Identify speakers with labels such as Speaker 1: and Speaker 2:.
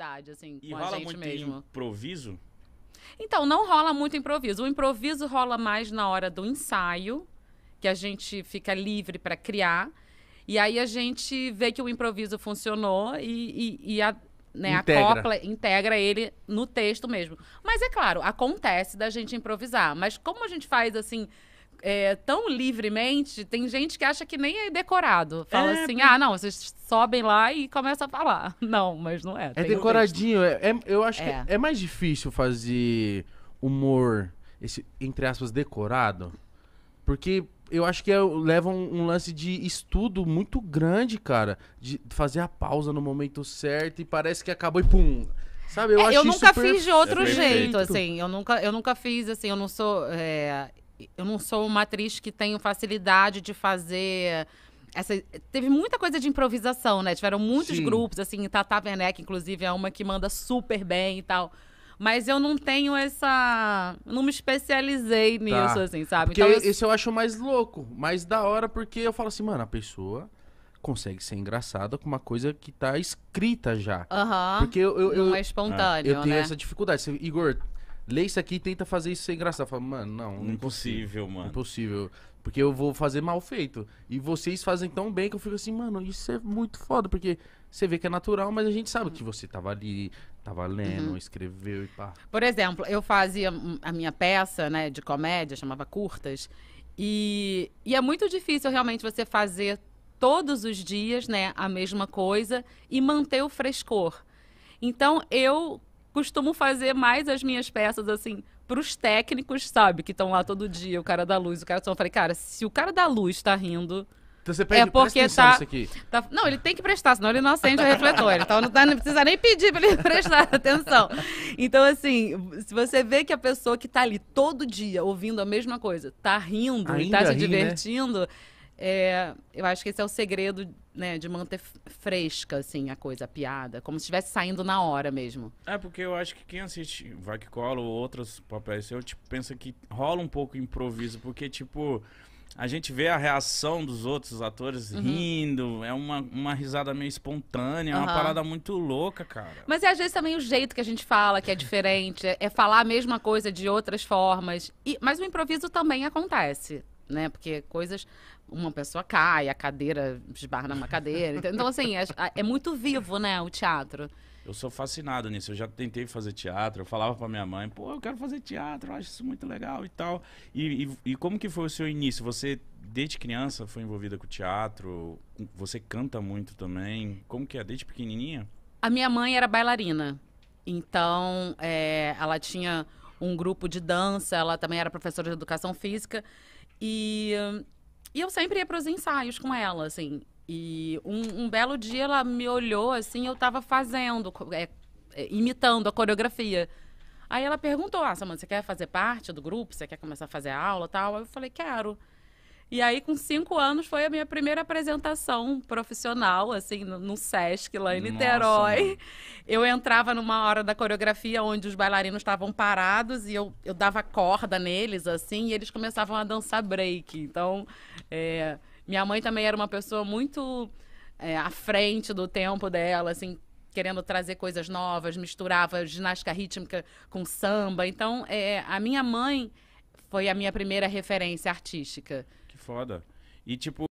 Speaker 1: verdade, assim, e com rola a gente muito mesmo.
Speaker 2: improviso?
Speaker 1: Então, não rola muito improviso. O improviso rola mais na hora do ensaio, que a gente fica livre para criar. E aí a gente vê que o improviso funcionou e, e, e a, né, integra. acopla, integra ele no texto mesmo. Mas é claro, acontece da gente improvisar. Mas como a gente faz assim é, tão livremente, tem gente que acha que nem é decorado. Fala é, assim, porque... ah, é. não, vocês sobem lá e começam a falar. Não, mas não é. É decoradinho. É, é, eu acho que é.
Speaker 3: é mais difícil fazer humor, esse, entre aspas, decorado. Porque eu acho que é, leva um, um, lance de estudo muito grande, cara. De fazer a pausa no momento certo e parece que acabou e pum. Sabe, eu, é, eu nunca fiz de outro é jeito, assim.
Speaker 1: Eu nunca, eu nunca fiz, assim, eu não sou. É, eu não sou uma atriz que tenho facilidade de fazer essa, teve muita coisa de improvisação, né? Tiveram muitos Sim. grupos, assim, Tata Werneck, inclusive, é uma que manda super bem e tal. Mas eu não tenho essa. Não me especializei tá. nisso, tá. assim, sabe? Porque então, eu... esse
Speaker 3: eu acho mais louco, mais da hora, porque eu falo assim, mano, a pessoa consegue ser engraçada com uma coisa que tá escrita já.
Speaker 1: Aham. Porque
Speaker 3: eu. eu, eu não é espontâneo. Eu tenho né? essa dificuldade. Igor, lê isso aqui e tenta fazer isso sem graça. Fala, mano, não. não é impossível, consigo. mano. Impossível. Porque eu vou fazer mal feito. E vocês fazem tão bem que eu fico assim, mano, isso é muito foda, porque você vê que é natural, mas a gente sabe que você tava ali, tava lendo, uhum. escreveu e pá.
Speaker 1: Por exemplo, eu fazia a minha peça, né, de comédia, chamava Curtas, e, e é muito difícil realmente você fazer todos os dias, né, a mesma coisa e manter o frescor. Então, eu costumo fazer mais as minhas peças assim pros técnicos, sabe? Que estão lá todo dia, o cara da luz, o cara do som. Eu falei, cara, se o cara da luz tá rindo. Então você pede, é porque tá, tá, Não, ele tem que prestar, senão ele não acende o refletor. Então não, tá, não precisa nem pedir pra ele prestar atenção. Então, assim, se você vê que a pessoa que tá ali todo dia ouvindo a mesma coisa, tá rindo Ainda e tá se né? divertindo. Né? É, eu acho que esse é o segredo, né, de manter fresca, assim, a coisa, a piada. Como se estivesse saindo na hora mesmo.
Speaker 2: É, porque eu acho que quem assiste Vai Que Cola ou outros papéis, eu, tipo, pensa que rola um pouco improviso, porque, tipo... A gente vê a reação dos outros atores uhum. rindo, é uma, uma risada meio espontânea, é uma parada muito louca, cara.
Speaker 1: Mas é às vezes também o jeito que a gente fala, que é diferente, é, é falar a mesma coisa de outras formas. E, mas o improviso também acontece né? Porque coisas. Uma pessoa cai, a cadeira esbarra numa cadeira. Então, assim, é, é, muito vivo, né? O teatro. Eu sou
Speaker 2: fascinado nisso. Eu já tentei fazer teatro. Eu falava pra minha mãe, pô, eu quero fazer teatro, eu acho isso muito legal e tal. E, e, e como que foi o seu início? Você, desde criança, foi envolvida com teatro? Você canta muito também? Como que é? Desde pequenininha?
Speaker 1: A minha mãe era bailarina. Então, é, ela tinha um grupo de dança, ela também era professora de educação física. E, e eu sempre ia para os ensaios com ela, assim. E um, um, belo dia ela me olhou assim, eu estava fazendo, é, é, imitando a coreografia. Aí ela perguntou: Ah, Samanta, você quer fazer parte do grupo? Você quer começar a fazer aula tal? Eu falei: Quero. E aí, com cinco anos, foi a minha primeira apresentação profissional, assim, no, Sesc, lá em Niterói. Nossa, eu entrava numa hora da coreografia onde os bailarinos estavam parados e eu, eu dava corda neles, assim, e eles começavam a dançar break. Então, é, minha mãe também era uma pessoa muito é, à frente do tempo dela, assim, querendo trazer coisas novas, misturava ginástica rítmica com samba. Então, é, a minha mãe foi a minha primeira referência artística
Speaker 2: foda. E, tipo,